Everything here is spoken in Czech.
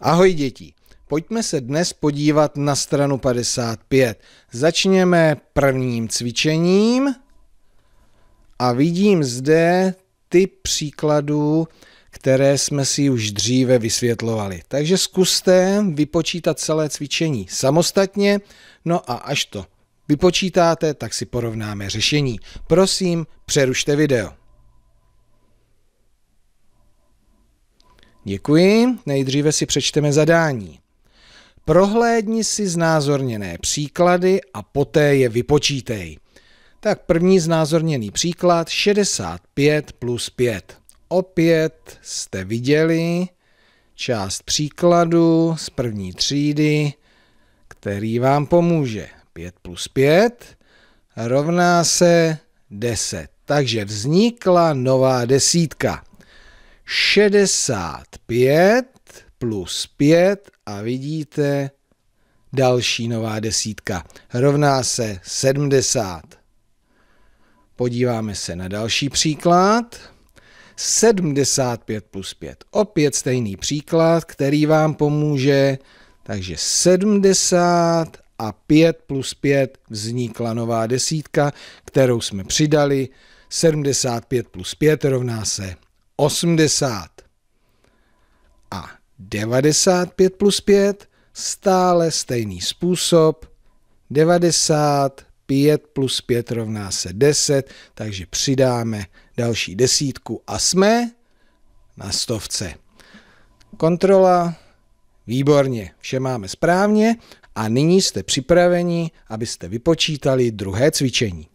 Ahoj děti, pojďme se dnes podívat na stranu 55. Začněme prvním cvičením a vidím zde ty příkladů, které jsme si už dříve vysvětlovali. Takže zkuste vypočítat celé cvičení samostatně, no a až to vypočítáte, tak si porovnáme řešení. Prosím, přerušte video. Děkuji. Nejdříve si přečteme zadání. Prohlédni si znázorněné příklady a poté je vypočítej. Tak první znázorněný příklad 65 plus 5. Opět jste viděli část příkladu z první třídy, který vám pomůže. 5 plus 5 rovná se 10. Takže vznikla nová desítka. 65 plus 5 a vidíte další nová desítka. Rovná se 70. Podíváme se na další příklad. 75 plus 5. Opět stejný příklad, který vám pomůže. Takže 70 a 5 plus 5 vznikla nová desítka, kterou jsme přidali. 75 plus 5 rovná se 80. A 95 plus 5 stále stejný způsob. 95 plus 5 rovná se 10, takže přidáme další desítku a jsme na stovce. Kontrola, výborně, vše máme správně a nyní jste připraveni, abyste vypočítali druhé cvičení.